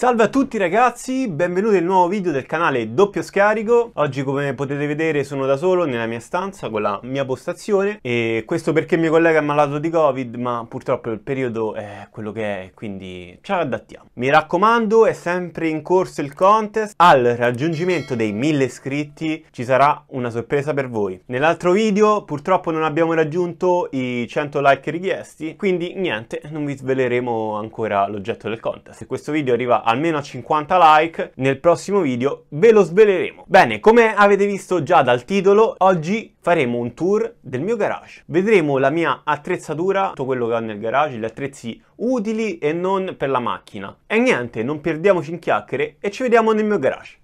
Salve a tutti ragazzi, benvenuti al nuovo video del canale Doppio Scarico Oggi come potete vedere sono da solo nella mia stanza con la mia postazione E questo perché il mio collega è malato di covid ma purtroppo il periodo è quello che è quindi ci adattiamo Mi raccomando è sempre in corso il contest Al raggiungimento dei 1000 iscritti ci sarà una sorpresa per voi Nell'altro video purtroppo non abbiamo raggiunto i 100 like richiesti Quindi niente, non vi sveleremo ancora l'oggetto del contest Se questo video arriva almeno a 50 like, nel prossimo video ve lo sveleremo. Bene, come avete visto già dal titolo, oggi faremo un tour del mio garage. Vedremo la mia attrezzatura, tutto quello che ho nel garage, gli attrezzi utili e non per la macchina. E niente, non perdiamoci in chiacchiere e ci vediamo nel mio garage.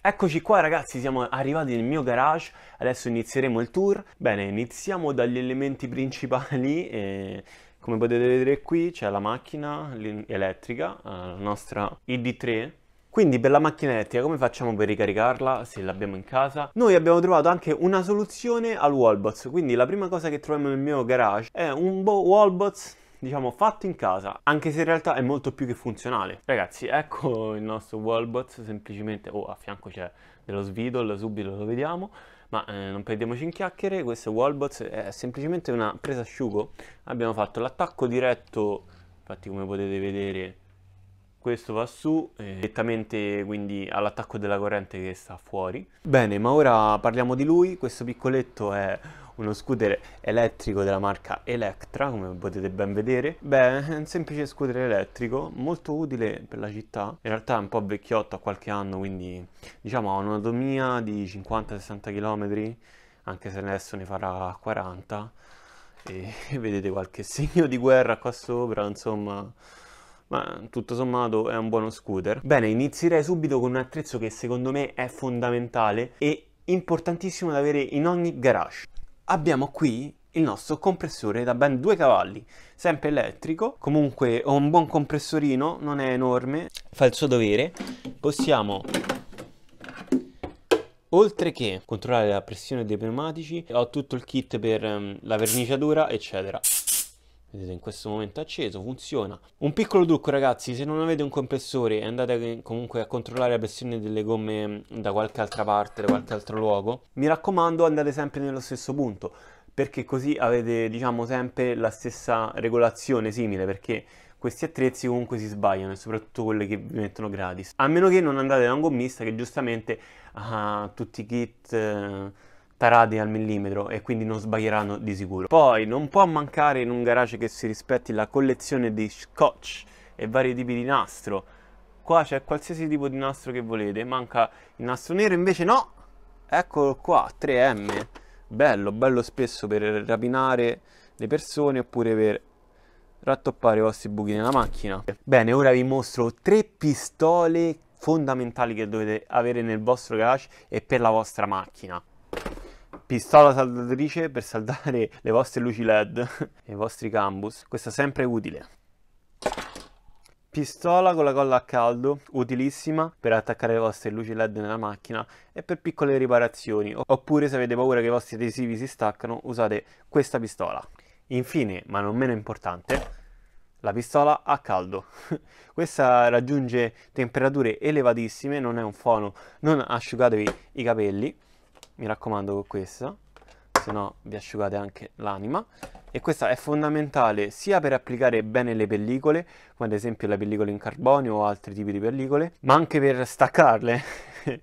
Eccoci qua ragazzi, siamo arrivati nel mio garage, adesso inizieremo il tour. Bene, iniziamo dagli elementi principali. E eh, come potete vedere qui c'è la macchina elettrica, eh, la nostra ID3, quindi per la macchina elettrica come facciamo per ricaricarla se l'abbiamo in casa? Noi abbiamo trovato anche una soluzione al wallbox, quindi la prima cosa che troviamo nel mio garage è un wallbox diciamo fatto in casa anche se in realtà è molto più che funzionale ragazzi ecco il nostro wallbox semplicemente oh a fianco c'è dello svidol subito lo vediamo ma eh, non perdiamoci in chiacchiere, questo Wallbots è semplicemente una presa asciugo. Abbiamo fatto l'attacco diretto, infatti come potete vedere questo va su, eh, direttamente quindi all'attacco della corrente che sta fuori. Bene, ma ora parliamo di lui, questo piccoletto è uno scooter elettrico della marca Electra, come potete ben vedere. Beh, è un semplice scooter elettrico, molto utile per la città. In realtà è un po' vecchiotto, ha qualche anno, quindi diciamo ha un'autonomia di 50-60 km, anche se adesso ne farà 40. E vedete qualche segno di guerra qua sopra, insomma... Ma tutto sommato è un buono scooter. Bene, inizierei subito con un attrezzo che secondo me è fondamentale e importantissimo da avere in ogni garage abbiamo qui il nostro compressore da ben 2 cavalli, sempre elettrico, comunque ho un buon compressorino, non è enorme, fa il suo dovere. Possiamo oltre che controllare la pressione dei pneumatici, ho tutto il kit per um, la verniciatura, eccetera vedete in questo momento acceso, funziona. Un piccolo trucco ragazzi, se non avete un compressore e andate comunque a controllare la pressione delle gomme mm, da qualche altra parte, da qualche altro luogo, mi raccomando andate sempre nello stesso punto, perché così avete diciamo sempre la stessa regolazione simile, perché questi attrezzi comunque si sbagliano e soprattutto quelli che vi mettono gratis. A meno che non andate da un gommista che giustamente ha tutti i kit... Eh, tarate al millimetro e quindi non sbaglieranno di sicuro. Poi non può mancare in un garage che si rispetti la collezione di scotch e vari tipi di nastro. Qua c'è qualsiasi tipo di nastro che volete, manca il nastro nero invece no, eccolo qua, 3M, bello, bello spesso per rapinare le persone oppure per rattoppare i vostri buchi nella macchina. Bene, ora vi mostro tre pistole fondamentali che dovete avere nel vostro garage e per la vostra macchina pistola saldatrice per saldare le vostre luci LED e i vostri cambus. Questa è sempre utile. Pistola con la colla a caldo, utilissima per attaccare le vostre luci LED nella macchina e per piccole riparazioni, oppure se avete paura che i vostri adesivi si staccano, usate questa pistola. Infine, ma non meno importante, la pistola a caldo. Questa raggiunge temperature elevatissime, non è un fono, non asciugatevi i capelli mi raccomando con questa se no vi asciugate anche l'anima e questa è fondamentale sia per applicare bene le pellicole, come ad esempio la pellicola in carbonio o altri tipi di pellicole, ma anche per staccarle.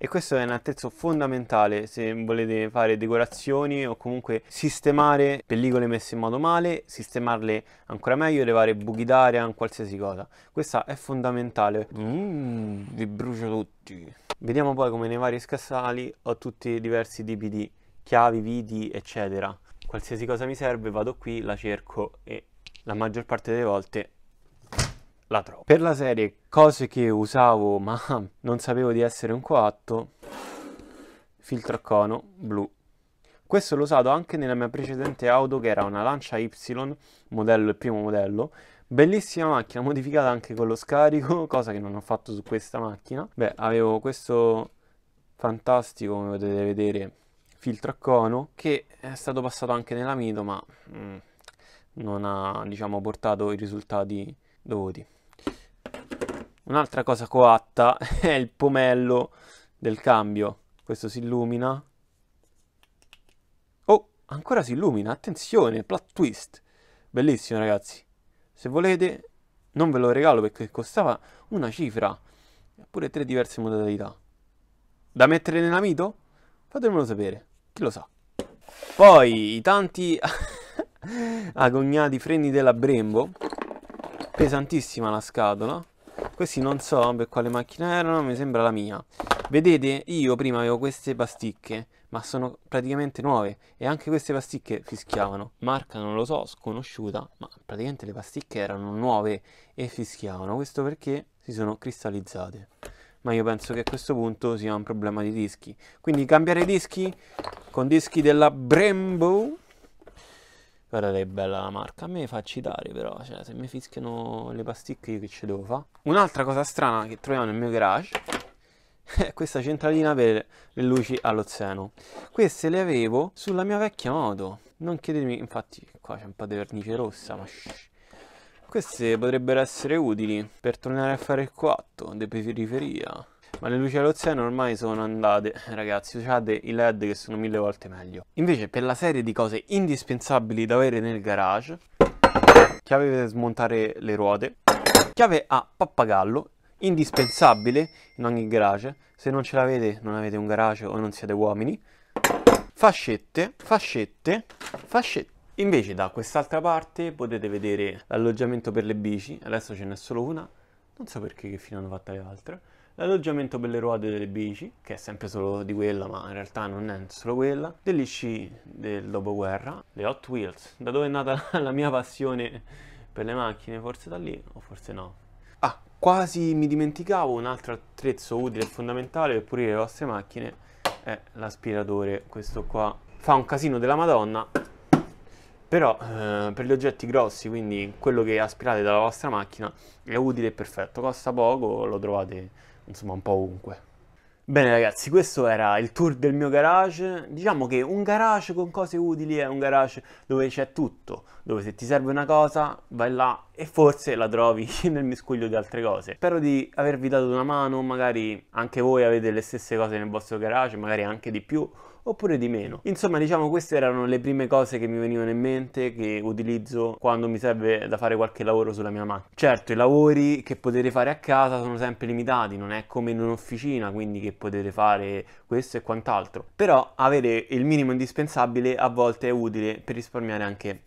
e questo è un attrezzo fondamentale se volete fare decorazioni o comunque sistemare pellicole messe in modo male, sistemarle ancora meglio, levare buchi d'aria, qualsiasi cosa. Questa è fondamentale. Mm, vi brucio tutti. Vediamo poi come nei vari scassali ho tutti diversi tipi di chiavi, viti, eccetera qualsiasi cosa mi serve vado qui, la cerco e la maggior parte delle volte la trovo. Per la serie cose che usavo ma non sapevo di essere un coatto, filtro a cono blu. Questo l'ho usato anche nella mia precedente auto che era una Lancia Y, modello, il primo modello, Bellissima macchina, modificata anche con lo scarico, cosa che non ho fatto su questa macchina. Beh, avevo questo fantastico, come potete vedere, filtro a cono che è stato passato anche nella nell'amido ma mm, non ha diciamo, portato i risultati dovuti. Un'altra cosa coatta è il pomello del cambio. Questo si illumina. Oh, ancora si illumina, attenzione, plot twist. Bellissimo ragazzi. Se volete non ve lo regalo perché costava una cifra. Eppure tre diverse modalità. Da mettere nella mito? Fatemelo sapere. Chi lo sa? Poi i tanti agognati freni della Brembo, pesantissima la scatola. Questi non so per quale macchina erano, mi sembra la mia. Vedete, io prima avevo queste pasticche, ma sono praticamente nuove e anche queste pasticche fischiavano. Marca non lo so, sconosciuta, ma praticamente le pasticche erano nuove e fischiavano. Questo perché si sono cristallizzate ma io penso che a questo punto sia un problema di dischi. Quindi cambiare dischi con dischi della Brembo. Guardate che bella la marca, a me fa citare però, cioè se mi fischiano le pasticche io che ce devo fare. Un'altra cosa strana che troviamo nel mio garage è questa centralina per le luci allo zeno. Queste le avevo sulla mia vecchia moto, non chiedetemi, infatti qua c'è un po' di vernice rossa, ma shh. Queste potrebbero essere utili per tornare a fare il coatto di periferia. Ma le luci all'oceano ormai sono andate, ragazzi, usate i LED che sono mille volte meglio. Invece per la serie di cose indispensabili da avere nel garage, chiave per smontare le ruote, chiave a pappagallo, indispensabile in ogni garage, se non ce l'avete non avete un garage o non siete uomini, fascette, fascette, fascette. Invece da quest'altra parte potete vedere l'alloggiamento per le bici, adesso ce n'è solo una, non so perché che fine hanno fatto le altre, l'alloggiamento per le ruote delle bici, che è sempre solo di quella, ma in realtà non è solo quella, degli sci del dopoguerra, le Hot Wheels, da dove è nata la mia passione per le macchine, forse da lì o forse no. Ah, quasi mi dimenticavo un altro attrezzo utile e fondamentale per pulire le vostre macchine, è l'aspiratore, questo qua fa un casino della madonna, però eh, per gli oggetti grossi, quindi quello che aspirate dalla vostra macchina, è utile e perfetto, costa poco, lo trovate insomma un po' ovunque. Bene ragazzi, questo era il tour del mio garage, diciamo che un garage con cose utili è un garage dove c'è tutto, dove se ti serve una cosa vai là e forse la trovi nel miscuglio di altre cose. Spero di avervi dato una mano, magari anche voi avete le stesse cose nel vostro garage, magari anche di più oppure di meno. Insomma, diciamo queste erano le prime cose che mi venivano in mente che utilizzo quando mi serve da fare qualche lavoro sulla mia macchina. Certo, i lavori che potete fare a casa sono sempre limitati, non è come in un'officina, quindi che potete fare questo e quant'altro. Però avere il minimo indispensabile a volte è utile per risparmiare anche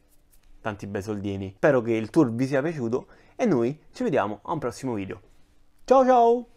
tanti bei soldini. Spero che il tour vi sia piaciuto e noi ci vediamo a un prossimo video. Ciao ciao!